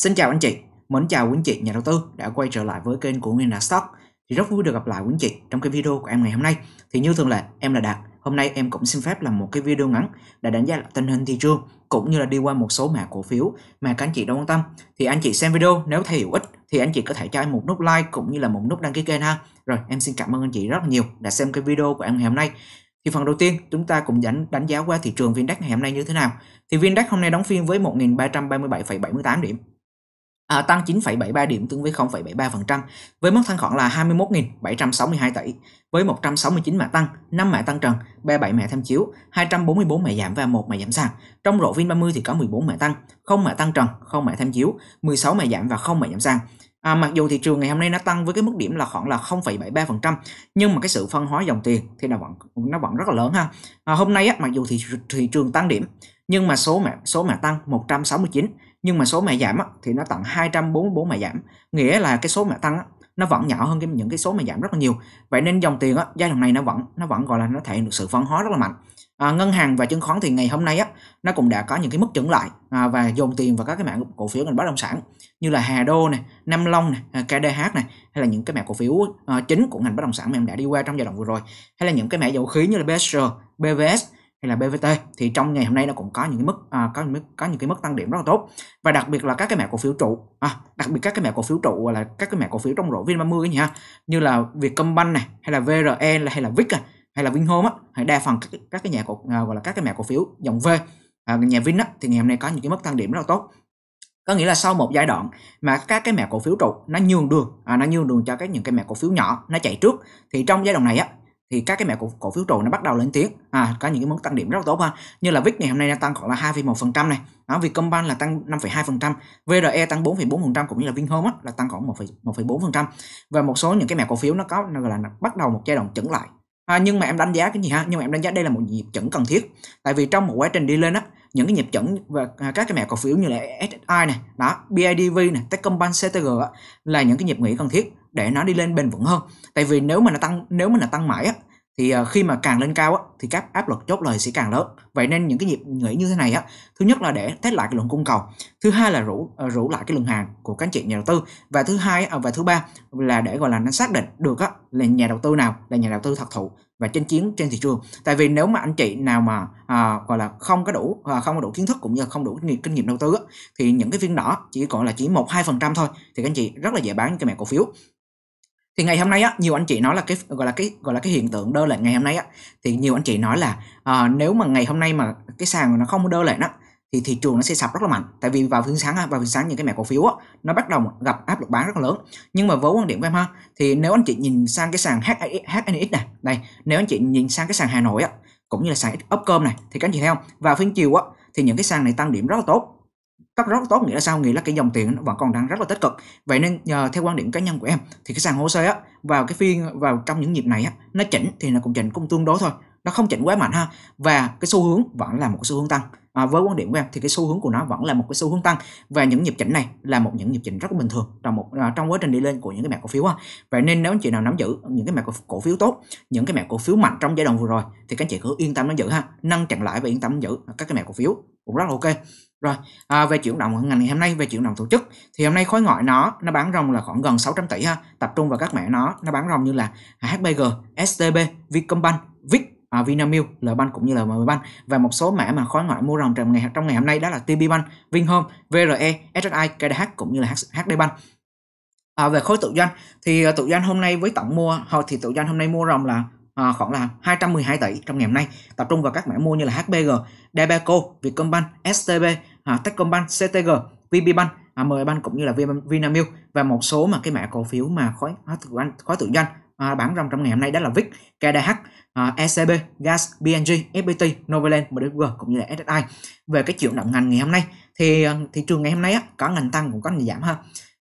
Xin chào anh chị, mến chào quý anh chị nhà đầu tư đã quay trở lại với kênh của Nguyên Đạt Stock. Thì rất vui được gặp lại quý anh chị trong cái video của em ngày hôm nay. Thì như thường lệ, em là Đạt. Hôm nay em cũng xin phép làm một cái video ngắn để đánh giá lại tình hình thị trường cũng như là đi qua một số mã cổ phiếu mà các anh chị đang quan tâm. Thì anh chị xem video nếu thấy hữu ích thì anh chị có thể cho em một nút like cũng như là một nút đăng ký kênh ha. Rồi em xin cảm ơn anh chị rất là nhiều đã xem cái video của em ngày hôm nay. Thì phần đầu tiên chúng ta cùng đánh, đánh giá qua thị trường VNDAX ngày hôm nay như thế nào. Thì VNDAX hôm nay đóng phiên với 1.337,78 điểm à, tăng 9,73 điểm tương với 0,73% với mức thanh khoản là 21.762 tỷ với 169 mã tăng, 5 mã tăng trần, 37 mã tham chiếu, 244 mã giảm và 1 mã giảm sàn. Trong rổ Vin30 thì có 14 mã tăng, 0 mã tăng trần, 0 mã tham chiếu, 16 mã giảm và 0 mã giảm sàn. À, mặc dù thị trường ngày hôm nay nó tăng với cái mức điểm là khoảng là 0,73% nhưng mà cái sự phân hóa dòng tiền thì nó vẫn nó vẫn rất là lớn ha. À, hôm nay á, mặc dù thị thị trường tăng điểm nhưng mà số mã số mã tăng 169 nhưng mà số mẹ giảm thì nó tận 244 mẹ giảm nghĩa là cái số mẹ tăng nó vẫn nhỏ hơn cái những cái số mẹ giảm rất là nhiều vậy nên dòng tiền giai đoạn này nó vẫn nó vẫn gọi là nó thể hiện được sự phân hóa rất là mạnh à, ngân hàng và chứng khoán thì ngày hôm nay á nó cũng đã có những cái mức chuẩn lại à, và dồn tiền vào các cái mảng cổ phiếu ngành bất động sản như là Hà Đô này, Nam Long này, KDH này hay là những cái mẹ cổ phiếu uh, chính của ngành bất động sản mà em đã đi qua trong giai đoạn vừa rồi hay là những cái mẹ dầu khí như là BSR, BVS hay là BVT thì trong ngày hôm nay nó cũng có những cái mức à, có những có những cái mức tăng điểm rất là tốt và đặc biệt là các cái mẹ cổ phiếu trụ à, đặc biệt các cái mẹ cổ phiếu trụ là các cái mẹ cổ phiếu trong rổ Vin30 nhỉ như là Vietcombank này hay là VRE hay là Vic này, hay là Vinhome á hay đa phần các, các cái nhà cổ à, gọi là các cái mẹ cổ phiếu dòng V à, nhà Vin á thì ngày hôm nay có những cái mức tăng điểm rất là tốt có nghĩa là sau một giai đoạn mà các cái mẹ cổ phiếu trụ nó nhường đường à, nó nhường đường cho các những cái mẹ cổ phiếu nhỏ nó chạy trước thì trong giai đoạn này á thì các cái mẹ cổ, cổ phiếu trụ nó bắt đầu lên tiếng à, có những cái mức tăng điểm rất tốt ha như là VIX ngày hôm nay đang tăng khoảng là 2,1% này đó, Vietcombank là tăng 5,2% VRE tăng 4,4% cũng như là Vinhome á, là tăng khoảng 1,4% và một số những cái mẹ cổ phiếu nó có nó gọi là nó bắt đầu một giai đoạn chững lại à, nhưng mà em đánh giá cái gì ha nhưng mà em đánh giá đây là một nhịp chuẩn cần thiết tại vì trong một quá trình đi lên á những cái nhịp chuẩn và à, các cái mẹ cổ phiếu như là SSI này đó BIDV này Techcombank CTG á, là những cái nhịp nghỉ cần thiết để nó đi lên bền vững hơn tại vì nếu mà nó tăng nếu mà nó tăng mãi á, thì ờ, khi mà càng lên cao á, thì các áp lực chốt lời sẽ càng lớn vậy nên những cái nhịp nghỉ như thế này á thứ nhất là để test lại cái lượng cung cầu thứ hai là rủ ờ, rủ lại cái lượng hàng của các anh chị nhà đầu tư và thứ hai và thứ ba là để gọi là nó xác định được á, là nhà đầu tư nào là nhà đầu tư thật thụ và chinh chiến trên thị trường tại vì nếu mà anh chị nào mà à, gọi là không có đủ à, không có đủ kiến thức cũng như không đủ kinh nghiệm, kinh nghiệm đầu tư á, thì những cái viên đỏ chỉ còn là chỉ một hai phần trăm thôi thì các anh chị rất là dễ bán cái mẹ cổ phiếu thì ngày hôm nay á nhiều anh chị nói là cái gọi là cái gọi là cái hiện tượng đơ lệnh ngày hôm nay á thì nhiều anh chị nói là à, nếu mà ngày hôm nay mà cái sàn nó không đơ lệnh á thì thị trường nó sẽ sập rất là mạnh tại vì vào phiên sáng vào phiên sáng những cái mẻ cổ phiếu á, nó bắt đầu gặp áp lực bán rất là lớn nhưng mà với quan điểm của em ha thì nếu anh chị nhìn sang cái sàn HNX này đây nếu anh chị nhìn sang cái sàn Hà Nội á, cũng như là sàn Upcom này thì các anh chị thấy không vào phiên chiều á thì những cái sàn này tăng điểm rất là tốt rất rất tốt nghĩa là sao nghĩa là cái dòng tiền nó vẫn còn đang rất là tích cực vậy nên uh, theo quan điểm cá nhân của em thì cái sàn hồ sơ á vào cái phiên vào trong những nhịp này á nó chỉnh thì nó cũng chỉnh cũng tương đối thôi nó không chỉnh quá mạnh ha và cái xu hướng vẫn là một cái xu hướng tăng à, với quan điểm của em thì cái xu hướng của nó vẫn là một cái xu hướng tăng và những nhịp chỉnh này là một những nhịp chỉnh rất bình thường trong một à, trong quá trình đi lên của những cái mã cổ phiếu ha. vậy nên nếu anh chị nào nắm giữ những cái mã cổ phiếu tốt những cái mã cổ phiếu mạnh trong giai đoạn vừa rồi thì các anh chị cứ yên tâm nắm giữ ha nâng chặn lại và yên tâm nắm giữ các cái mã cổ phiếu cũng rất là ok rồi, à, về chuyển động ngành ngày hôm nay về chuyển động tổ chức thì hôm nay khối ngoại nó nó bán ròng là khoảng gần 600 tỷ ha, tập trung vào các mẹ nó nó bán ròng như là HBG, STB, Vietcombank, Vic À, Vinamilk, Lbank cũng như là MBank và một số mã mà khối ngoại mua ròng trong ngày trong ngày hôm nay đó là TB Bank, Vinhome, VRE, SSI, KDH cũng như là HD Bank. À, về khối tự doanh thì à, tự doanh hôm nay với tổng mua thì tự doanh hôm nay mua ròng là à, khoảng là 212 tỷ trong ngày hôm nay tập trung vào các mã mua như là HBG, Dabeco, Vietcombank, STB, à, Techcombank, CTG, VPBank, à, MBank cũng như là Vinamilk và một số mà cái mã cổ phiếu mà khối khối tự doanh à, bán ròng trong ngày hôm nay đó là VIX, KDH, à, ECB, GAS, BNG, FPT, Novaland, MDG cũng như là SSI. Về cái chuyển động ngành ngày hôm nay thì à, thị trường ngày hôm nay á, có ngành tăng cũng có ngành giảm ha.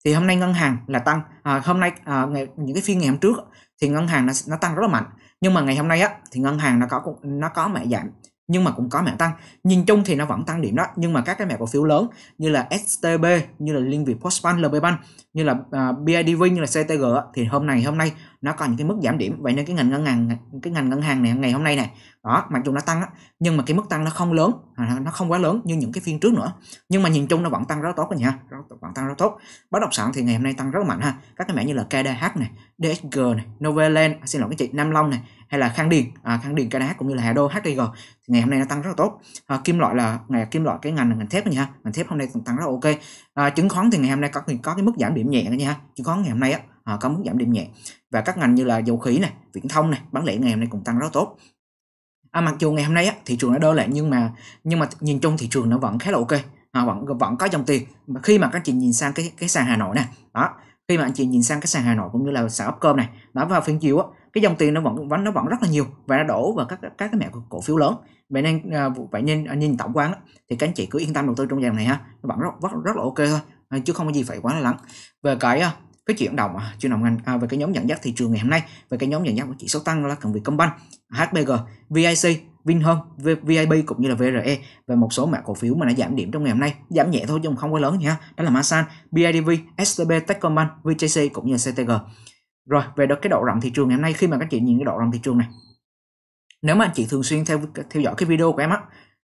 Thì hôm nay ngân hàng là tăng, à, hôm nay à, ngày, những cái phiên ngày hôm trước thì ngân hàng nó, nó tăng rất là mạnh nhưng mà ngày hôm nay á thì ngân hàng nó có nó có mẹ giảm nhưng mà cũng có mảng tăng nhìn chung thì nó vẫn tăng điểm đó nhưng mà các cái mảng cổ phiếu lớn như là STB như là Liên Việt Postbank LB Bank như là uh, à, BIDV như là CTG thì hôm nay hôm nay nó có những cái mức giảm điểm vậy nên cái ngành ngân hàng cái ngành ngân hàng này ngày hôm nay này đó mặc dù nó tăng á, nhưng mà cái mức tăng nó không lớn nó không quá lớn như những cái phiên trước nữa nhưng mà nhìn chung nó vẫn tăng rất tốt các nhà vẫn tăng rất tốt bất động sản thì ngày hôm nay tăng rất mạnh ha các cái mảng như là KDH này DSG này Novaland à, xin lỗi các chị Nam Long này hay là Khang Điền à, Khang Điền KDH cũng như là Hà Đô HDG thì ngày hôm nay nó tăng rất tốt à, kim loại là ngày kim loại cái ngành là ngành thép nha ngành thép hôm nay tăng rất ok à, chứng khoán thì ngày hôm nay có có cái mức giảm điểm nhẹ nha chứng khoán ngày hôm nay á Ờ, có mức giảm điểm nhẹ và các ngành như là dầu khí này viễn thông này bán lẻ ngày hôm nay cũng tăng rất tốt à, mặc dù ngày hôm nay á, thị trường đã đơ lại nhưng mà nhưng mà nhìn chung thị trường nó vẫn khá là ok à, vẫn vẫn có dòng tiền mà khi mà các chị nhìn sang cái cái sàn Hà Nội này, đó khi mà anh chị nhìn sang cái sàn Hà Nội cũng như là sàn upcom này nó vào phiên chiều á cái dòng tiền nó vẫn vẫn nó vẫn rất là nhiều và nó đổ vào các các cái mẹ cổ phiếu lớn vậy nên ờ, vậy nên anh nhìn tổng quan thì các anh chị cứ yên tâm đầu tư trong dòng này ha nó vẫn rất, rất rất là ok thôi chứ không có gì phải quá lo lắng về cái cái chuyện động à, chuyện đồng ngành à, về cái nhóm dẫn dắt thị trường ngày hôm nay về cái nhóm dẫn dắt của chỉ số tăng là cần banh HBG, VIC, Vinhome, VIP cũng như là VRE và một số mã cổ phiếu mà đã giảm điểm trong ngày hôm nay giảm nhẹ thôi chứ không quá lớn nhé đó là Masan, BIDV, STB, Techcombank, VJC cũng như là CTG rồi về đó cái độ rộng thị trường ngày hôm nay khi mà các chị nhìn cái độ rộng thị trường này nếu mà anh chị thường xuyên theo theo dõi cái video của em á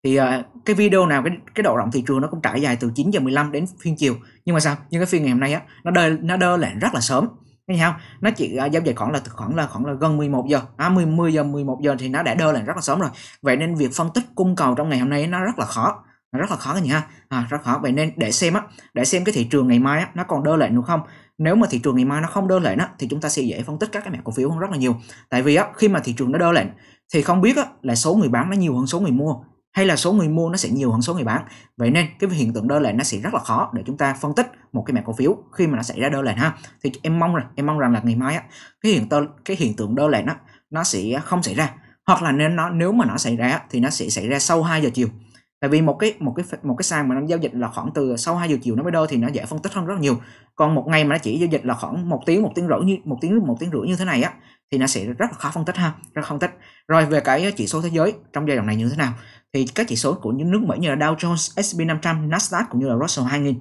thì uh, cái video nào cái cái độ rộng thị trường nó cũng trải dài từ 9 giờ 15 đến phiên chiều nhưng mà sao nhưng cái phiên ngày hôm nay á nó đơ nó đơ lại rất là sớm nghe không nó chỉ uh, giao dịch khoảng là khoảng là khoảng là gần 11 giờ à, 10, 10 giờ 11 giờ thì nó đã đơ lại rất là sớm rồi vậy nên việc phân tích cung cầu trong ngày hôm nay nó rất là khó rất là khó các ha à, rất khó vậy nên để xem á để xem cái thị trường ngày mai á, nó còn đơ lệ nữa không nếu mà thị trường ngày mai nó không đơ lệ á thì chúng ta sẽ dễ phân tích các cái mẹ cổ phiếu hơn rất là nhiều tại vì á khi mà thị trường nó đơ lệ thì không biết á, là số người bán nó nhiều hơn số người mua hay là số người mua nó sẽ nhiều hơn số người bán vậy nên cái hiện tượng đơ lệnh nó sẽ rất là khó để chúng ta phân tích một cái mẻ cổ phiếu khi mà nó xảy ra đơ lệnh ha thì em mong rằng em mong rằng là ngày mai á cái hiện tượng cái hiện tượng đơ lệnh á nó sẽ không xảy ra hoặc là nên nó nếu mà nó xảy ra thì nó sẽ xảy ra sau 2 giờ chiều tại vì một cái một cái một cái sàn mà nó giao dịch là khoảng từ sau 2 giờ chiều nó mới đơ thì nó dễ phân tích hơn rất nhiều còn một ngày mà nó chỉ giao dịch là khoảng một tiếng một tiếng rưỡi như một tiếng một tiếng rưỡi như thế này á thì nó sẽ rất là khó phân tích ha rất không tích rồi về cái chỉ số thế giới trong giai đoạn này như thế nào thì các chỉ số của những nước Mỹ như là Dow Jones, S&P 500, Nasdaq cũng như là Russell 2000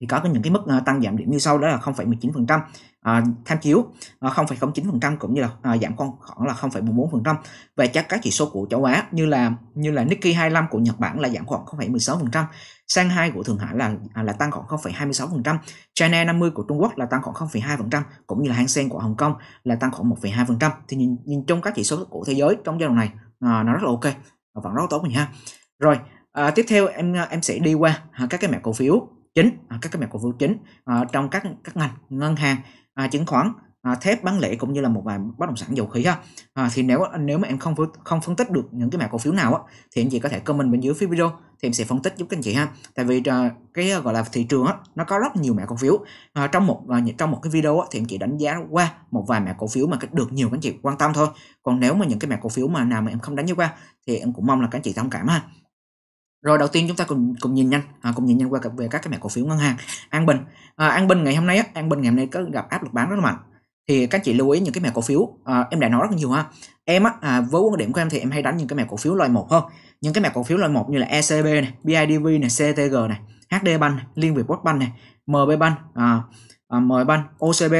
thì có những cái mức ờ, tăng giảm điểm như sau đó là 0,19% à, ờ, tham chiếu à, ờ, 0,09% cũng như là à, giảm con khoảng là 0,14% về các các chỉ số của châu Á như là như là Nikkei 25 của Nhật Bản là giảm khoảng 0,16% Shanghai của Thượng Hải là à, là tăng khoảng 0,26% China 50 của Trung Quốc là tăng khoảng 0,2% cũng như là Hang Seng của Hồng Kông là tăng khoảng 1,2% thì nhìn, nhìn trong các chỉ số của thế giới trong giai đoạn này à, nó rất là ok vẫn rất tốt mình ha rồi à, tiếp theo em à, em sẽ đi qua à, các cái mẹ cổ phiếu chính à, các cái mẹ cổ phiếu chính à, trong các các ngành ngân hàng à, chứng khoán À, thép bán lẻ cũng như là một vài bất động sản dầu khí ha à, thì nếu nếu mà em không không phân tích được những cái mã cổ phiếu nào á thì anh chị có thể comment bên dưới phía video thì em sẽ phân tích giúp các anh chị ha tại vì à, cái à, gọi là thị trường á nó có rất nhiều mã cổ phiếu à, trong một à, trong một cái video á, thì em chỉ đánh giá qua một vài mã cổ phiếu mà được nhiều các anh chị quan tâm thôi còn nếu mà những cái mã cổ phiếu mà nào mà em không đánh giá qua thì em cũng mong là các anh chị thông cảm ha rồi đầu tiên chúng ta cùng cùng nhìn nhanh à, cùng nhìn nhanh qua về các cái mã cổ phiếu ngân hàng an bình à, an bình ngày hôm nay á an bình ngày hôm nay có gặp áp lực bán rất là mạnh thì các chị lưu ý những cái mẻ cổ phiếu à, em đã nói rất nhiều ha em á à, với quan điểm của em thì em hay đánh những cái mẻ cổ phiếu loại một hơn những cái mẻ cổ phiếu loại một như là ECB này BIDV này CTG này HD Bank Liên Việt Quốc Bank này MB Bank à, à, MB Bank OCB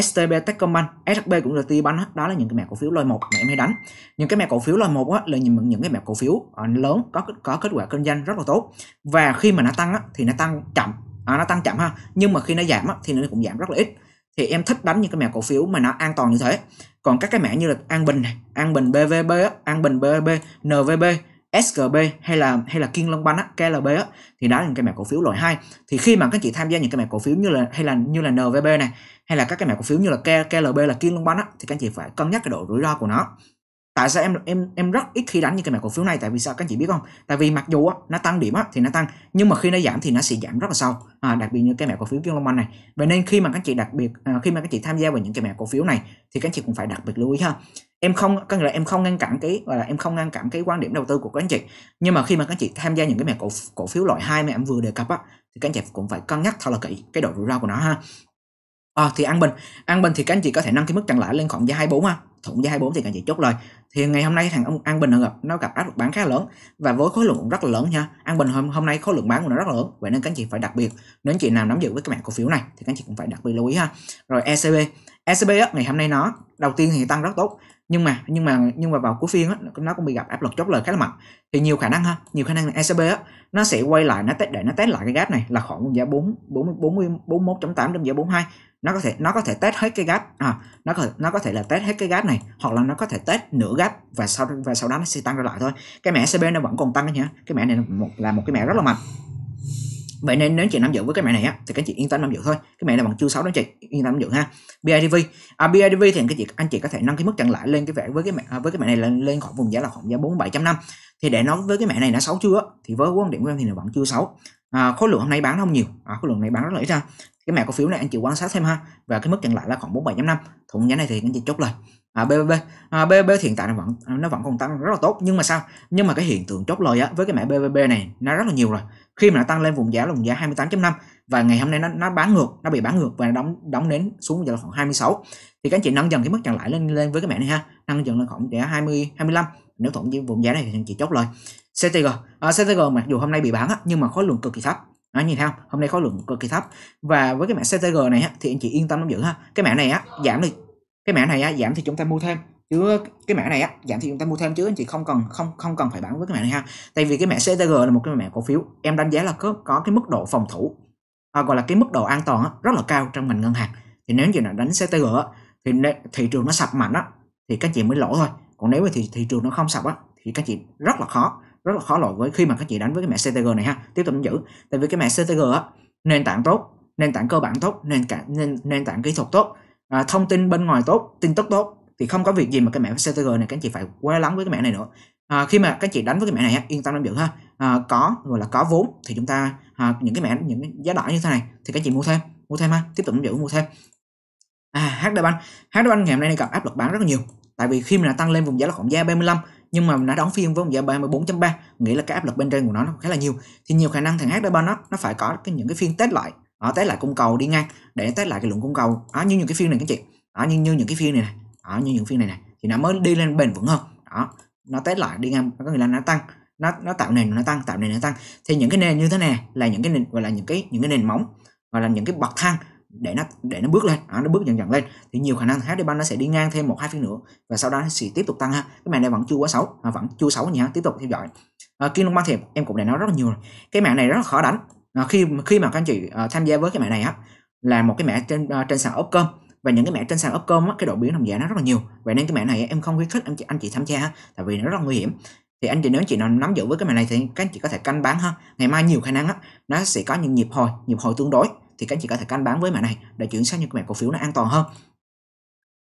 STB Techcombank, SHB cũng là T-Bank đó là những cái mẹ cổ phiếu loại một mà em hay đánh. Những cái mẹ cổ phiếu loại một là những những cái mẹ cổ phiếu à, lớn có có kết quả kinh doanh rất là tốt và khi mà nó tăng á, thì nó tăng chậm, à, nó tăng chậm ha. Nhưng mà khi nó giảm á, thì nó cũng giảm rất là ít thì em thích đánh những cái mã cổ phiếu mà nó an toàn như thế còn các cái mã như là an bình này an bình bvb á, an bình bvb nvb SGB hay là hay là Kiên Long Bank á, KLB á, thì đó là những cái mã cổ phiếu loại 2. Thì khi mà các chị tham gia những cái mã cổ phiếu như là hay là như là NVB này hay là các cái mã cổ phiếu như là KLB là Kiên Long Bank á, thì các chị phải cân nhắc cái độ rủi ro của nó tại sao em em em rất ít khi đánh những cái mã cổ phiếu này tại vì sao các anh chị biết không tại vì mặc dù á, nó tăng điểm á, thì nó tăng nhưng mà khi nó giảm thì nó sẽ giảm rất là sâu à, đặc biệt như cái mã cổ phiếu kim long anh này vậy nên khi mà các chị đặc biệt à, khi mà các chị tham gia vào những cái mã cổ phiếu này thì các chị cũng phải đặc biệt lưu ý ha em không có nghĩa là em không ngăn cản cái là em không ngăn cản cái quan điểm đầu tư của các anh chị nhưng mà khi mà các chị tham gia những cái mã cổ cổ phiếu loại hai mà em vừa đề cập á thì các anh chị cũng phải cân nhắc thật là kỹ cái độ rủi ro của nó ha à, thì an bình an bình thì các anh chị có thể nâng cái mức trần lãi lên khoảng giá 24 ha thủng giá 24 thì càng chị chốt lời thì ngày hôm nay thằng ông An Bình nó gặp nó gặp áp lực bán khá lớn và với khối lượng cũng rất là lớn nha An Bình hôm hôm nay khối lượng bán của nó rất là lớn vậy nên các anh chị phải đặc biệt nếu anh chị nào nắm giữ với các bạn cổ phiếu này thì các anh chị cũng phải đặc biệt lưu ý ha rồi ECB ECB á, ngày hôm nay nó đầu tiên thì tăng rất tốt nhưng mà nhưng mà nhưng mà vào cuối phiên á, nó cũng bị gặp áp lực chốt lời khá là mạnh thì nhiều khả năng ha nhiều khả năng là e ECB á, nó sẽ quay lại nó test để nó test lại cái gap này là khoảng giá 4 41.8 đến giá 42 nó có thể nó có thể test hết cái gap à, nó có nó có thể là test hết cái gap này hoặc là nó có thể test nửa gap và sau và sau đó nó sẽ tăng ra lại thôi cái mẻ cb nó vẫn còn tăng đấy nhá cái mẻ này là một, là một cái mẻ rất là mạnh vậy nên nếu chị nắm giữ với cái mẹ này á thì các chị yên tâm nắm giữ thôi cái mẹ này bằng chu 6 đó chị yên tâm nắm giữ ha bidv à, bidv thì các chị anh chị có thể nâng cái mức chặn lại lên cái vẻ với cái mẹ à, với cái mẹ này lên lên khoảng vùng giá là khoảng giá bốn 47 năm thì để nói với cái mẹ này nó xấu chưa thì với quan điểm của em thì là vẫn chưa xấu à, khối lượng hôm nay bán không nhiều à, khối lượng này bán rất là ít ra cái mẹ cổ phiếu này anh chị quan sát thêm ha và cái mức chặn lại là khoảng 47.5 thuận giá này thì anh chị chốt lời à, BBB à, BBB hiện tại nó vẫn nó vẫn còn tăng rất là tốt nhưng mà sao nhưng mà cái hiện tượng chốt lời á, với cái mẹ BBB này nó rất là nhiều rồi khi mà nó tăng lên vùng giá là vùng giá 28.5 và ngày hôm nay nó, nó bán ngược nó bị bán ngược và nó đóng đóng đến xuống giờ là khoảng 26 thì các anh chị nâng dần cái mức chặn lại lên lên với cái mẹ này ha nâng dần lên khoảng giá 20 25 nếu thuận với vùng giá này thì anh chị chốt lời CTG à, CTG mặc dù hôm nay bị bán á, nhưng mà khối lượng cực kỳ thấp đó, nhìn thấy không hôm nay khối lượng cực kỳ thấp và với cái mã CTG này á, thì anh chị yên tâm nắm giữ ha cái mã này á giảm đi cái mã này á, giảm thì chúng ta mua thêm chứ cái mã này á giảm thì chúng ta mua thêm chứ anh chị không cần không không cần phải bán với cái mã này ha tại vì cái mã CTG là một cái mã cổ phiếu em đánh giá là có có cái mức độ phòng thủ à, gọi là cái mức độ an toàn á, rất là cao trong ngành ngân hàng thì nếu như nào đánh CTG á, thì thị trường nó sập mạnh á thì các chị mới lỗ thôi còn nếu mà thì thị trường nó không sập á thì các chị rất là khó rất là khó lỗi với khi mà các chị đánh với cái mẹ CTG này ha tiếp tục nắm giữ tại vì cái mẹ CTG á, nền tảng tốt nền tảng cơ bản tốt nền cả nền, nền tảng kỹ thuật tốt à, thông tin bên ngoài tốt tin tức tốt thì không có việc gì mà cái mẹ CTG này các chị phải quá lắng với cái mẹ này nữa à, khi mà các chị đánh với cái mẹ này yên tâm nắm giữ ha à, có gọi là có vốn thì chúng ta à, những cái mẹ những cái giá đỏ như thế này thì các chị mua thêm mua thêm ha tiếp tục nắm giữ mua thêm à, HD Bank HD Bank ngày hôm nay gặp áp lực bán rất là nhiều tại vì khi mà tăng lên vùng giá là khoảng giá 35 nhưng mà nó đóng phiên với một giá 34.3 nghĩa là cái áp lực bên trên của nó nó khá là nhiều thì nhiều khả năng thằng hát đó ba nó nó phải có cái những cái phiên test lại ở test lại cung cầu đi ngang để test lại cái lượng cung cầu đó như những cái phiên này các chị đó như như những cái phiên này này đó như những phiên này này thì nó mới đi lên bền vững hơn đó nó test lại đi ngang có nghĩa là nó tăng nó nó tạo nền nó tăng tạo nền nó tăng thì những cái nền như thế này là những cái nền gọi là những cái những cái nền móng gọi là những cái bậc thang để nó để nó bước lên à, nó bước dần dần lên thì nhiều khả năng HDBank nó sẽ đi ngang thêm một hai phiên nữa và sau đó sẽ tiếp tục tăng ha cái mảng này vẫn chưa quá xấu à, vẫn chưa xấu nhỉ tiếp tục theo dõi à, Kim Long Bank thì em cũng đã nói rất là nhiều rồi cái mảng này rất là khó đánh à, khi khi mà các anh chị à, tham gia với cái mảng này á là một cái mảng trên à, trên sàn upcom và những cái mảng trên sàn upcom á, cái độ biến động giá nó rất là nhiều vậy nên cái mảng này em không khuyến khích anh chị anh chị tham gia ha, tại vì nó rất là nguy hiểm thì anh chị nếu anh chị nào nắm giữ với cái mảng này thì các anh chị có thể canh bán ha ngày mai nhiều khả năng á, nó sẽ có những nhịp hồi nhịp hồi tương đối thì các anh chị có thể canh bán với mã này để chuyển sang những mã cổ phiếu nó an toàn hơn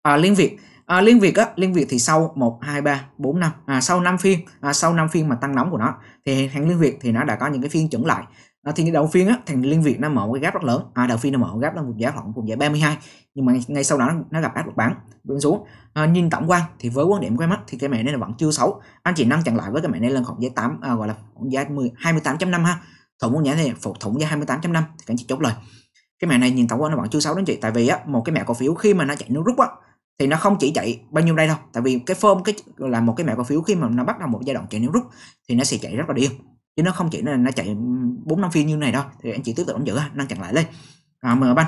à, liên việt à, liên việt á liên việt thì sau 1 2 3 4 5 à, sau 5 phiên à, sau 5 phiên mà tăng nóng của nó thì hàng liên việt thì nó đã có những cái phiên chuẩn lại à, thì đầu phiên á thằng liên việt nó mở một cái gap rất lớn à, đầu phiên nó mở một gap là vùng giá khoảng vùng giá 32 nhưng mà ngay sau đó nó gặp áp lực bán bên xuống à, nhìn tổng quan thì với quan điểm của em á thì cái mẹ này là vẫn chưa xấu anh chị nâng chặn lại với cái mẹ này lên khoảng giá 8 à, gọi là khoảng giá 10 28.5 ha thủ muốn nhảy thì phục thủng giá 28.5 thì các anh chị chốt lời cái mẹ này nhìn tổng quan nó vẫn chưa xấu đến chị tại vì á một cái mẹ cổ phiếu khi mà nó chạy nước rút á thì nó không chỉ chạy bao nhiêu đây đâu tại vì cái form cái là một cái mẹ cổ phiếu khi mà nó bắt đầu một giai đoạn chạy nước rút thì nó sẽ chạy rất là điên chứ nó không chỉ là nó chạy bốn năm phiên như này đâu thì anh chị tiếp tục giữ nâng chặn lại lên à, mời ban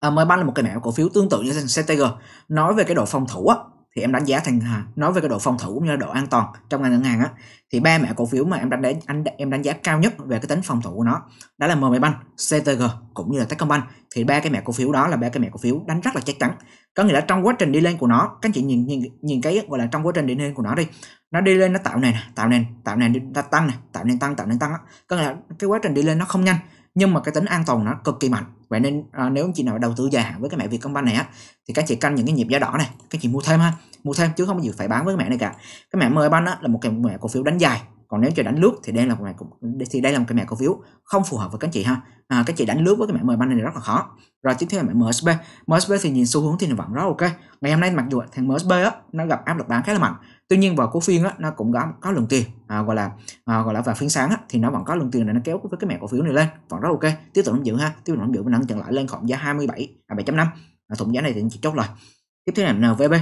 à, mời ban là một cái mẹ cổ phiếu tương tự như CTG nói về cái độ phòng thủ á thì em đánh giá thành à, nói về cái độ phòng thủ cũng như là độ an toàn trong ngành ngân hàng á thì ba mẹ cổ phiếu mà em đánh để anh em đánh giá cao nhất về cái tính phòng thủ của nó đó là MBank, CTG cũng như là Techcombank thì ba cái mẹ cổ phiếu đó là ba cái mẹ cổ phiếu đánh rất là chắc chắn có nghĩa là trong quá trình đi lên của nó các chị nhìn nhìn nhìn cái gọi là trong quá trình đi lên của nó đi nó đi lên nó tạo nền tạo nền tạo nền đi, tăng này tạo nền tăng tạo nền tăng á có nghĩa là cái quá trình đi lên nó không nhanh nhưng mà cái tính an toàn nó cực kỳ mạnh vậy nên à, nếu chị nào đầu tư dài hạn với cái mẹ công Vietcombank này á thì các chị canh những cái nhịp giá đỏ này các chị mua thêm ha mua thêm chứ không có gì phải bán với cái mẹ này cả cái mẹ mời ban á là một cái mẹ cổ phiếu đánh dài còn nếu cho đánh lướt thì đây là một thì đây là một cái mẹ cổ phiếu không phù hợp với các chị ha à, các chị đánh lướt với cái mẹ mười ban này rất là khó rồi tiếp theo là mẹ MSB MSB thì nhìn xu hướng thì vẫn rất ok ngày hôm nay mặc dù thằng MSB á, nó gặp áp lực bán khá là mạnh tuy nhiên vào cuối phiên á, nó cũng có có lượng tiền à, gọi là à, gọi là vào phiên sáng á, thì nó vẫn có lượng tiền để nó kéo với cái mẹ cổ phiếu này lên vẫn rất ok tiếp tục nắm giữ ha tiếp tục nắm giữ và nâng chặn lại lên khoảng giá 27 à 7.5 à, thủng giá này thì chị chốt lại tiếp theo là NVB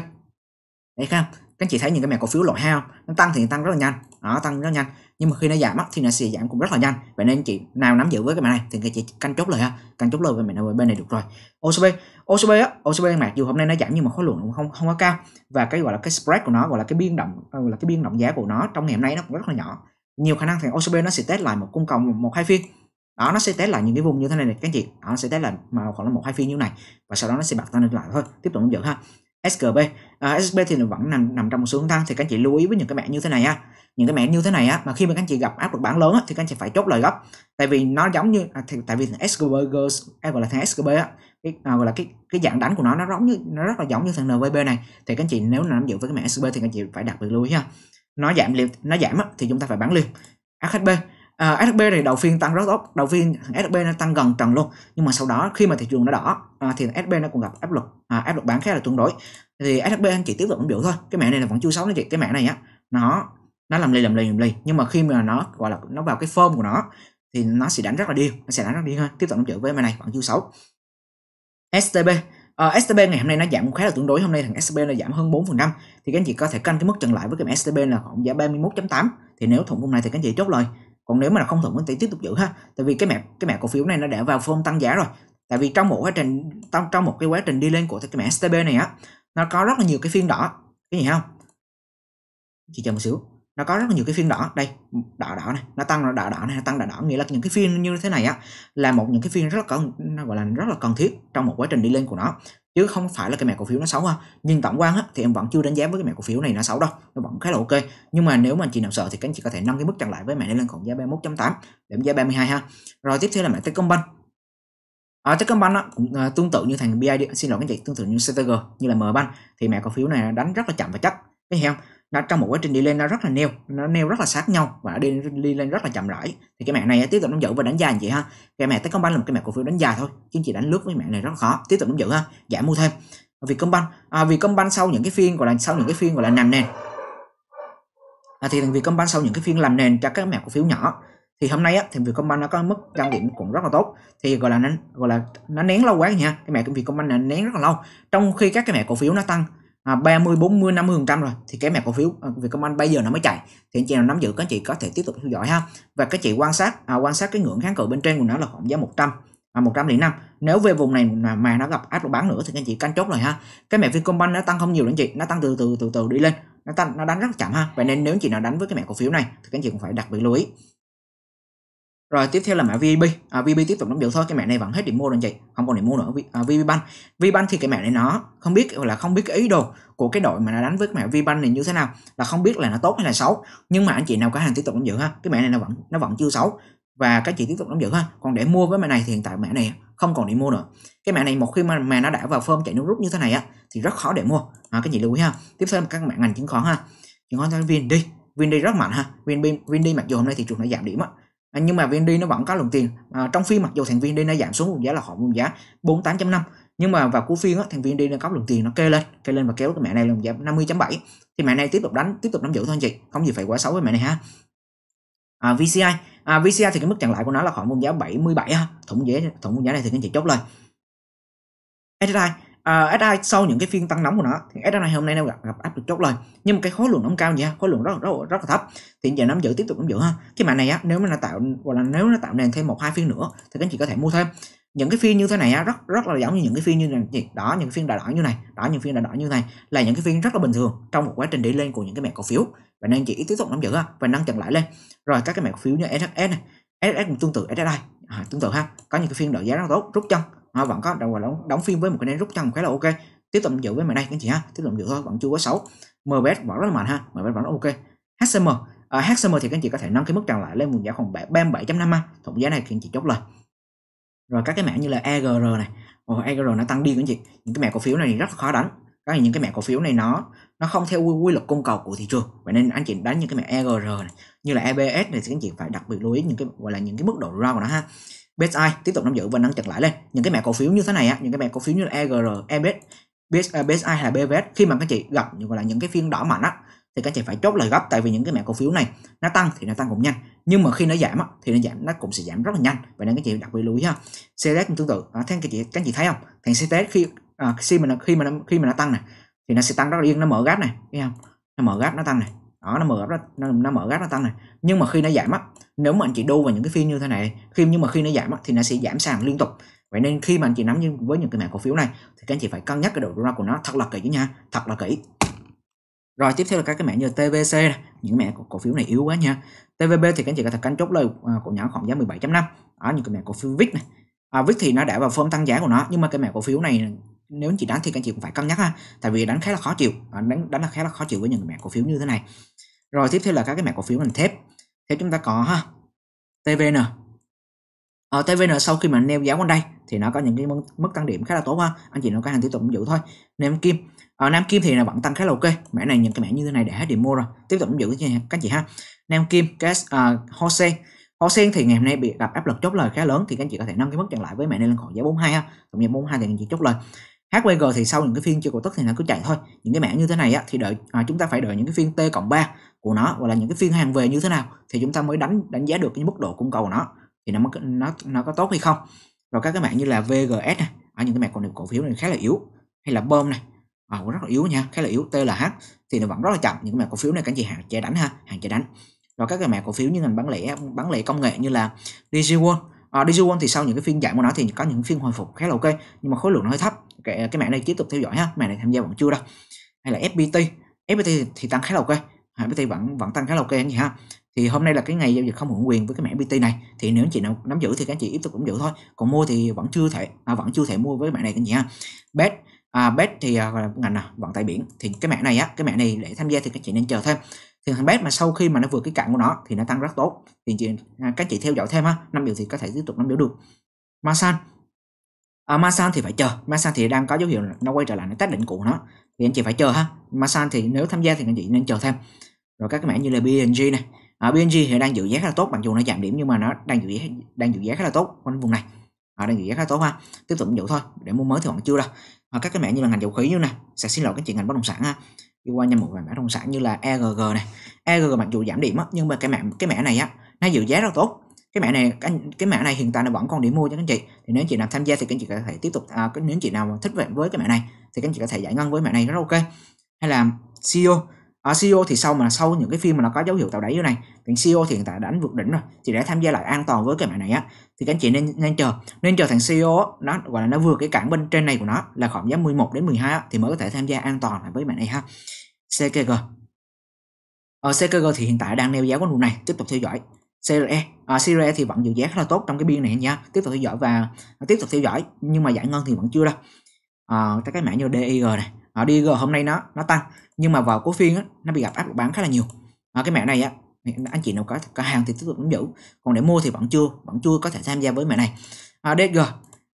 đấy không các anh chị thấy những cái mẹ cổ phiếu loại hao nó tăng thì tăng rất là nhanh đó tăng rất nhanh nhưng mà khi nó giảm thì nó sẽ giảm cũng rất là nhanh vậy nên anh chị nào nắm giữ với cái mẹ này thì các chị canh chốt lời ha canh chốt lời về mẹ này bên này được rồi OCB OCB á OCB mặc dù hôm nay nó giảm nhưng mà khối lượng cũng không không quá cao và cái gọi là cái spread của nó gọi là cái biên động gọi là cái biên động giá của nó trong ngày hôm nay nó cũng rất là nhỏ nhiều khả năng thì OCB nó sẽ test lại một cung cầu một hai phiên đó nó sẽ test lại những cái vùng như thế này này các anh chị đó, nó sẽ test lại mà khoảng là một hai phiên như này và sau đó nó sẽ bật tăng lên lại thôi tiếp tục giữ ha SGB à, SGB thì nó vẫn nằm nằm trong một xu hướng tăng thì các anh chị lưu ý với những cái mẹ như thế này á, những cái mẹ như thế này á mà khi mà các anh chị gặp áp lực bán lớn á, thì các anh chị phải chốt lời gấp tại vì nó giống như à, thì, tại vì SGB hay gọi là thằng SGB á cái à, gọi là cái cái dạng đánh của nó nó giống như nó rất là giống như thằng NVB này thì các anh chị nếu nắm giữ với cái mẹ SGB thì các anh chị phải đặc biệt lưu ý ha nó giảm liệt nó giảm á, thì chúng ta phải bán liền AHB à, SHB này đầu phiên tăng rất tốt đầu phiên SHB nó tăng gần trần luôn nhưng mà sau đó khi mà thị trường nó đỏ à, thì SHB nó cũng gặp áp lực à, áp lực bán khá là tương đối thì SHB anh chị tiếp tục vẫn biểu thôi cái mẹ này là vẫn chưa xấu anh chị cái mẹ này á nó nó làm lì làm lì làm lì nhưng mà khi mà nó gọi là nó vào cái form của nó thì nó sẽ đánh rất là điên nó sẽ đánh rất là điên hơn tiếp tục nó chữ với mẹ này vẫn chưa xấu STB Uh, STB ngày hôm nay nó giảm khá là tương đối hôm nay thằng STB nó giảm hơn 4% thì các anh chị có thể canh cái mức trần lại với cái STB là khoảng giá 31.8 thì nếu thủng vùng này thì các anh chị chốt lời còn nếu mà là không thuận mình thì tiếp tục giữ ha tại vì cái mẹ cái mẹ cổ phiếu này nó đã vào form tăng giá rồi tại vì trong một quá trình trong trong một cái quá trình đi lên của cái mẹ STB này á nó có rất là nhiều cái phiên đỏ cái gì không chị chờ một xíu nó có rất là nhiều cái phiên đỏ đây đỏ đỏ này nó tăng đỏ đỏ này nó tăng đỏ đỏ nghĩa là những cái phiên như thế này á là một những cái phiên rất là cần nó gọi là rất là cần thiết trong một quá trình đi lên của nó chứ không phải là cái mẹ cổ phiếu nó xấu ha nhưng tổng quan á, thì em vẫn chưa đánh giá với cái mẹ cổ phiếu này nó xấu đâu nó vẫn khá là ok nhưng mà nếu mà anh chị nào sợ thì các anh chị có thể nâng cái mức chặn lại với mẹ lên còn giá 31.8 điểm giá 32 ha rồi tiếp theo là mẹ Techcombank ở ờ, Techcombank á, cũng uh, tương tự như thằng BID xin lỗi các anh chị tương tự như CTG như là MBank thì mẹ cổ phiếu này đánh rất là chậm và chắc thấy không nó trong một quá trình đi lên nó rất là neo nó neo rất là sát nhau và đi, đi lên rất là chậm rãi thì cái mạng này tiếp tục nắm giữ và đánh dài chị ha cái mạng Techcombank là một cái mạng cổ phiếu đánh dài thôi chứ chị đánh lướt với mạng này rất khó tiếp tục nắm giữ ha giảm mua thêm vì công Vietcombank à, banh sau những cái phiên gọi là sau những cái phiên gọi là nằm nền à, thì thằng banh sau những cái phiên làm nền cho các mẹ cổ phiếu nhỏ thì hôm nay á, thì vì công banh nó có mức tăng điểm cũng rất là tốt thì gọi là nó gọi là nó nén lâu quá nha cái mẹ Vietcombank này nén rất là lâu trong khi các cái mẹ cổ phiếu nó tăng 30 40 50 phần trăm rồi thì cái mẹ cổ phiếu à, Vietcombank bây giờ nó mới chạy thì anh chị nào nắm giữ các chị có thể tiếp tục theo dõi ha và các chị quan sát à, quan sát cái ngưỡng kháng cự bên trên của nó là khoảng giá 100 à, 105 nếu về vùng này mà, mà nó gặp áp lực bán nữa thì các anh chị canh chốt rồi ha cái mẹ Vietcombank nó tăng không nhiều đó anh chị nó tăng từ từ từ từ đi lên nó tăng nó đánh rất chậm ha vậy nên nếu anh chị nào đánh với cái mẹ cổ phiếu này thì các anh chị cũng phải đặc biệt lưu ý rồi tiếp theo là mã VIB à, VIB tiếp tục nắm giữ thôi cái mẹ này vẫn hết điểm mua rồi chị không còn điểm mua nữa à, VBank VBank thì cái mẹ này nó không biết là không biết cái ý đồ của cái đội mà nó đánh với cái mã VBank này như thế nào là không biết là nó tốt hay là xấu nhưng mà anh chị nào có hàng tiếp tục nắm giữ ha cái mẹ này nó vẫn nó vẫn chưa xấu và các chị tiếp tục nắm giữ ha còn để mua với mẹ này thì hiện tại mẹ này không còn để mua nữa cái mẹ này một khi mà mẹ nó đã vào form chạy nước rút như thế này á thì rất khó để mua à, các chị lưu ý ha tiếp theo là các mẹ ngành chứng khoán ha chứng khoán viên đi Vin đi rất mạnh ha Vin, Vin, Vin đi mặc dù hôm nay thị trường nó giảm điểm á À, nhưng mà VND nó vẫn có lượng tiền à, trong phiên mặc dù thằng VND nó giảm xuống vùng giá là khoảng vùng giá 48.5 nhưng mà vào cuối phiên á, thằng VND nó có lượng tiền nó kê lên kê lên và kéo cái mẹ này lên giá 50.7 thì mẹ này tiếp tục đánh tiếp tục nắm giữ thôi anh chị không gì phải quá xấu với mẹ này ha à, VCI à, VCI thì cái mức chặn lại của nó là khoảng vùng giá 77 ha thủng giá thủng giá này thì anh chị chốt lời SSI uh, à, SI sau những cái phiên tăng nóng của nó thì SI hôm nay nó gặp, gặp áp lực chốt lời nhưng mà cái khối lượng nó cao nha, khối lượng rất, rất rất là thấp thì giờ nắm giữ tiếp tục nắm giữ ha cái mã này á nếu mà nó tạo gọi là nếu nó tạo nền thêm một hai phiên nữa thì các anh chị có thể mua thêm những cái phiên như thế này á rất rất là giống như những cái phiên như này gì đó những phiên đỏ đỏ như này đó những phiên đỏ đỏ như này là những cái phiên rất là bình thường trong một quá trình đi lên của những cái mẹ cổ phiếu và nên chị tiếp tục nắm giữ ha, và nâng chặn lại lên rồi các cái mẹ cổ phiếu như SHS này SS cũng tương tự SSI à, tương tự ha có những cái phiên đợi giá rất tốt rút chân họ vẫn có đồng đóng, đóng phim với một cái nén rút chân khá là ok tiếp tục giữ với mày đây các chị ha tiếp tục giữ thôi vẫn chưa có xấu mbs vẫn rất là mạnh ha mbs vẫn ok hcm à, hcm thì các chị có thể nâng cái mức trần lại lên vùng giá khoảng ba mươi bảy chấm năm thủng giá này thì anh chị chốt lời rồi các cái mã như là EGR này Ồ, oh, EGR nó tăng đi các chị những cái mã cổ phiếu này rất khó đánh các những cái mã cổ phiếu này nó nó không theo quy, quy luật cung cầu của thị trường vậy nên anh chị đánh những cái mã EGR này như là EBS này thì các chị phải đặc biệt lưu ý những cái gọi là những cái mức độ rau của nó ha BSI tiếp tục nắm giữ và nâng chặt lại lên những cái mẹ cổ phiếu như thế này á những cái mẹ cổ phiếu như là EGR, EBS, BSI, BSI hay là BVS e khi mà các chị gặp những gọi là những cái phiên đỏ mạnh á thì các chị phải chốt lời gấp tại vì những cái mẹ cổ phiếu này nó tăng thì nó tăng cũng nhanh nhưng mà khi nó giảm á, thì nó giảm nó cũng sẽ giảm rất là nhanh vậy nên các chị đặc biệt lưu ý ha CTS cũng tương tự à, các chị các chị thấy không thằng CTS khi à, khi mà nó, khi mà nó, khi mà nó tăng này thì nó sẽ tăng rất là yên nó mở gap này thấy không nó mở gap nó tăng này đó nó mở gấp nó, nó mở gấp nó tăng này nhưng mà khi nó giảm á nếu mà anh chị đu vào những cái phiên như thế này khi nhưng mà khi nó giảm á, thì nó sẽ giảm sàn liên tục vậy nên khi mà anh chị nắm như với những cái mã cổ phiếu này thì các anh chị phải cân nhắc cái độ rủi ro của nó thật là kỹ nha thật là kỹ rồi tiếp theo là các cái mã như TVC này. những mẹ cổ, phiếu này yếu quá nha TVB thì các anh chị có thể canh chốt lời à, cổ nhóm khoảng giá 17.5 ở những cái mã cổ phiếu VIX này à, VIX thì nó đã vào form tăng giá của nó nhưng mà cái mã cổ phiếu này nếu anh chị đánh thì các anh chị cũng phải cân nhắc ha tại vì đánh khá là khó chịu đánh đánh là khá là khó chịu với những mẹ cổ phiếu như thế này rồi tiếp theo là các cái mẹ cổ phiếu ngành thép thép chúng ta có ha tvn ở ờ, tvn sau khi mà neo giá quanh đây thì nó có những cái mức tăng điểm khá là tốt ha anh chị nó có hàng tiếp tục giữ thôi nam kim ở ờ, nam kim thì là vẫn tăng khá là ok mẻ này những cái mẻ như thế này để hết điểm mua rồi tiếp tục giữ cho các chị ha nam kim gas uh, hose ờ, Hosen thì ngày hôm nay bị gặp áp lực chốt lời khá lớn thì các anh chị có thể nâng cái mức chặn lại với mẹ này lên khoảng giá 42 ha. Tổng giá 42 thì anh chị chốt lời. HVG thì sau những cái phiên chưa cổ tức thì nó cứ chạy thôi những cái mảng như thế này á, thì đợi à, chúng ta phải đợi những cái phiên T cộng 3 của nó hoặc là những cái phiên hàng về như thế nào thì chúng ta mới đánh đánh giá được cái mức độ cung cầu của nó thì nó nó nó có tốt hay không rồi các cái mảng như là VGS này ở những cái mảng còn cổ phiếu này khá là yếu hay là bơm này à, cũng rất là yếu nha khá là yếu T là H thì nó vẫn rất là chậm những cái mảng cổ phiếu này các anh chị hàng chạy đánh ha hàng chạy đánh rồi các cái mảng cổ phiếu như ngành bán lẻ bán lẻ công nghệ như là DigiWorld à, Digital One thì sau những cái phiên giảm của nó thì có những phiên hồi phục khá là ok nhưng mà khối lượng nó hơi thấp cái, cái mảng này tiếp tục theo dõi ha mảng này tham gia vẫn chưa đâu hay là FPT FPT thì, tăng khá là ok ờ, FPT vẫn vẫn tăng khá là ok anh chị ha thì hôm nay là cái ngày giao dịch không hưởng quyền với cái mảng PT này thì nếu anh chị nào nắm giữ thì các anh chị tiếp tục cũng giữ thôi còn mua thì vẫn chưa thể à, vẫn chưa thể mua với mảng này anh chị ha bet à, bed thì à, là ngành nào vận tải biển thì cái mẹ này á cái mẹ này để tham gia thì các chị nên chờ thêm thì thằng BET mà sau khi mà nó vượt cái cạn của nó thì nó tăng rất tốt thì chị, à, các chị theo dõi thêm ha năm điều thì có thể tiếp tục năm điều được masan à, masan thì phải chờ masan thì đang có dấu hiệu nó quay trở lại nó tác định cũ nó thì anh chị phải chờ ha masan thì nếu tham gia thì anh chị nên chờ thêm rồi các cái mẹ như là bng này ở à, bng thì đang giữ giá khá là tốt mặc dù nó giảm điểm nhưng mà nó đang giữ giá đang giữ giá khá là tốt quanh vùng này họ đang giá khá tốt ha tiếp tục dụ thôi để mua mới thì vẫn chưa đâu hoặc các cái mẹ như là ngành dầu khí như này sẽ xin lỗi cái chuyện ngành bất động sản ha đi qua nhanh một vài mã bất động sản như là EGG này EGG mặc dù giảm điểm á, nhưng mà cái mẹ cái mẹ này á nó giữ giá rất tốt cái mẹ này cái, cái mẹ này hiện tại là vẫn còn điểm mua cho các anh chị thì nếu chị nào tham gia thì các anh chị có thể tiếp tục à, nếu chị nào thích về với cái mẹ này thì các anh chị có thể giải ngân với mẹ này rất ok hay là CEO ở ờ, CEO thì sau mà sau những cái phim mà nó có dấu hiệu tạo đáy như này thì CEO thì hiện tại đã đánh vượt đỉnh rồi thì để tham gia lại an toàn với cái mã này á thì các anh chị nên nên chờ nên chờ thằng CEO nó gọi là nó vượt cái cản bên trên này của nó là khoảng giá 11 đến 12 thì mới có thể tham gia an toàn lại với mã này ha CKG ở ờ, CKG thì hiện tại đang neo giá quanh vùng này tiếp tục theo dõi CRE à, CRE thì vẫn giữ giá khá là tốt trong cái biên này nha tiếp tục theo dõi và tiếp tục theo dõi nhưng mà giải ngân thì vẫn chưa đâu à, ờ, các cái mã như DIG này à, ờ, DG hôm nay nó nó tăng nhưng mà vào cuối phiên á, nó bị gặp áp lực bán khá là nhiều à, cái mẹ này á anh chị nào có cả hàng thì tiếp tục nắm giữ còn để mua thì vẫn chưa vẫn chưa có thể tham gia với mẹ này à, ờ, DG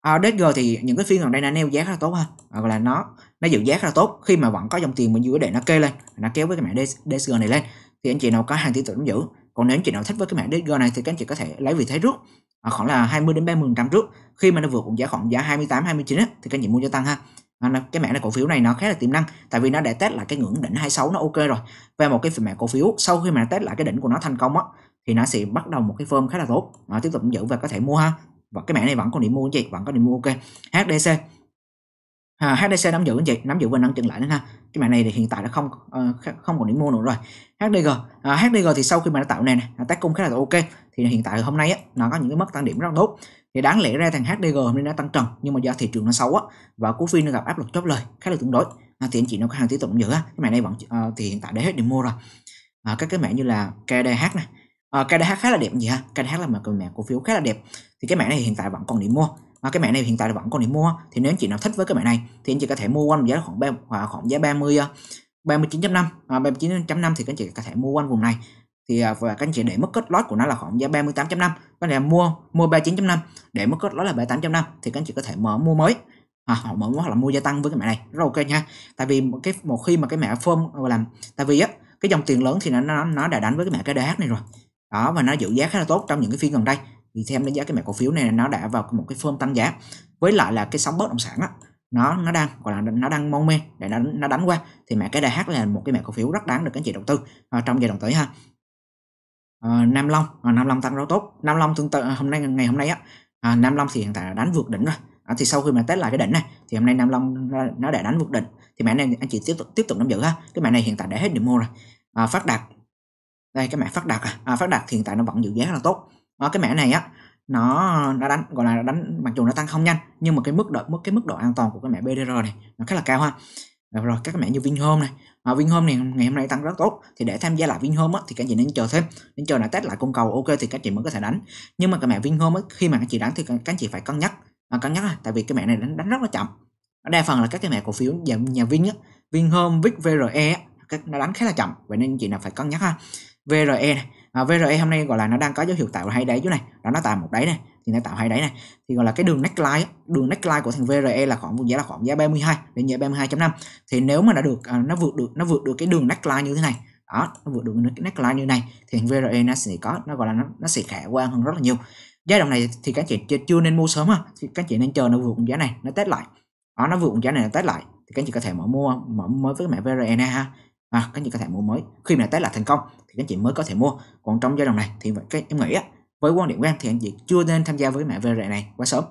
à, DG thì những cái phiên gần đây nó neo giá khá là tốt ha à, gọi là nó nó giữ giá khá là tốt khi mà vẫn có dòng tiền bên dưới để nó kê lên nó kéo với cái mẹ DG này lên thì anh chị nào có hàng tiếp tục nắm giữ còn nếu anh chị nào thích với cái mẹ DG này thì các anh chị có thể lấy vị thế trước à, khoảng là 20 đến 30 trăm trước khi mà nó vượt vùng giá khoảng giá 28 29 ấy, thì các anh chị mua cho tăng ha nó, cái mảng này cổ phiếu này nó khá là tiềm năng tại vì nó đã test lại cái ngưỡng đỉnh 26 nó ok rồi về một cái mảng cổ phiếu sau khi mà test lại cái đỉnh của nó thành công á thì nó sẽ bắt đầu một cái form khá là tốt nó tiếp tục giữ và có thể mua ha và cái mảng này vẫn còn điểm mua anh chị vẫn có điểm mua ok HDC à, HDC nắm giữ anh chị nắm giữ và nâng chân lại nữa ha cái mảng này thì hiện tại đã không uh, không còn điểm mua nữa rồi HDG à, HDG thì sau khi mà nó tạo nền này nó tác cung khá là ok thì hiện tại hôm nay á, nó có những cái mức tăng điểm rất tốt thì đáng lẽ ra thằng HDG hôm nay đã tăng trần nhưng mà do thị trường nó xấu á và cổ phiên nó gặp áp lực chốt lời khá là tương đối à, thì anh chị nó có hàng tiếp tục giữ á cái mảng này vẫn à, thì hiện tại đã hết điểm mua rồi à, các cái mảng như là KDH này à, KDH khá là đẹp gì ha KDH là một cái mảng cổ phiếu khá là đẹp thì cái mảng này hiện tại vẫn còn điểm mua và cái mảng này hiện tại vẫn còn điểm mua thì nếu anh chị nào thích với cái mảng này thì anh chị có thể mua quanh giá khoảng ba khoảng giá 30 39.5 à, 39.5 à, thì các anh chị có thể mua quanh vùng này thì à, và các anh chị để mức cốt lót của nó là khoảng giá 38.5 anh chị mua mua 39.5 để mức cốt lót là 38.5 thì các anh chị có thể mở mua mới à, họ mở mua hoặc là mua gia tăng với cái mẹ này rất ok nha tại vì một cái một khi mà cái mẹ form làm tại vì á cái dòng tiền lớn thì nó nó, nó đã đánh với cái mẹ cái DH này rồi đó và nó giữ giá khá là tốt trong những cái phiên gần đây thì thêm đánh giá cái mẹ cổ phiếu này nó đã vào một cái form tăng giá với lại là cái sóng bất động sản á nó nó đang gọi là nó đang mong men để nó nó đánh qua thì mẹ cái DH là một cái mẹ cổ phiếu rất đáng được các anh chị đầu tư à, trong giai đoạn tới ha Ờ, Nam Long à, Nam Long tăng rất tốt Nam Long tương tự ờ, hôm nay ngày hôm nay á à, Nam Long thì hiện tại là đánh vượt đỉnh rồi à, thì sau khi mà test lại cái đỉnh này thì hôm nay Nam Long nó, đã đánh vượt đỉnh thì mẹ này anh chị tiếp tục tiếp tục nắm giữ ha cái mẹ này hiện tại đã hết điểm mua rồi à, phát đạt đây cái mẹ phát đạt à, à phát đạt hiện tại nó vẫn giữ giá rất là tốt à, cái mẹ này á nó nó đánh gọi là đánh mặc dù nó tăng không nhanh nhưng mà cái mức độ mức cái mức độ an toàn của cái mẹ BDR này nó khá là cao ha rồi các mảng như Vinhome này à, Vinhome này ngày hôm nay tăng rất tốt thì để tham gia lại Vinhome á, thì các chị nên chờ thêm nên chờ lại test lại cung cầu ok thì các chị mới có thể đánh nhưng mà cái mảng Vinhome á, khi mà các chị đánh thì các anh chị phải cân nhắc mà cân nhắc là, tại vì cái mảng này đánh, đánh rất là chậm đa phần là các cái mảng cổ phiếu nhà nhà Vin á, Vinhome, Vic, VRE các nó đánh khá là chậm vậy nên chị nào phải cân nhắc ha VRE này à, VRE hôm nay gọi là nó đang có dấu hiệu tạo hai đáy chỗ này đó nó tạo một đáy này thì nó tạo hai đáy này thì gọi là cái đường neckline đường neckline của thằng VRE là khoảng vùng giá là khoảng giá 32 đến giá 32.5 thì nếu mà đã được à, nó vượt được nó vượt được cái đường neckline như thế này đó nó vượt được cái neckline như này thì thằng VRE nó sẽ có nó gọi là nó, nó sẽ khả quan hơn rất là nhiều giai đoạn này thì các chị chưa nên mua sớm ha thì các chị nên chờ nó vượt vùng giá này nó test lại đó nó vượt vùng giá này nó test lại thì các chị có thể mở mua mở mới với mẹ VRE này ha ha các anh chị có thể mua mới khi mà tái là thành công thì các anh chị mới có thể mua còn trong giai đoạn này thì cái em nghĩ á với quan điểm của em thì anh chị chưa nên tham gia với mã VR này quá sớm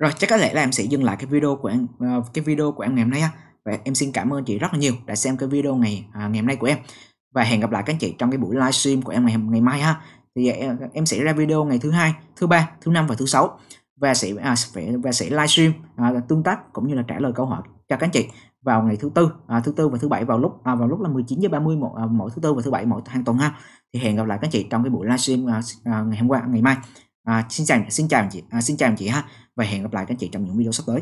rồi chắc có lẽ là em sẽ dừng lại cái video của em ờ, cái video của em ngày hôm nay ha và em xin cảm ơn chị rất là nhiều đã xem cái video ngày à, ngày hôm nay của em và hẹn gặp lại các anh chị trong cái buổi livestream của em ngày ngày mai ha thì em, à, em sẽ ra video ngày thứ hai thứ ba thứ năm và thứ sáu và sẽ à, và sẽ livestream à, tương tác cũng như là trả lời câu hỏi cho các anh chị vào ngày thứ tư à, thứ tư và thứ bảy vào lúc à, vào lúc là 19 giờ 30 mỗi, à, mỗi thứ tư và thứ bảy mỗi hàng tuần ha thì hẹn gặp lại các chị trong cái buổi livestream à, à, ngày hôm qua ngày mai à, xin chào xin chào chị à, xin chào chị ha và hẹn gặp lại các chị trong những video sắp tới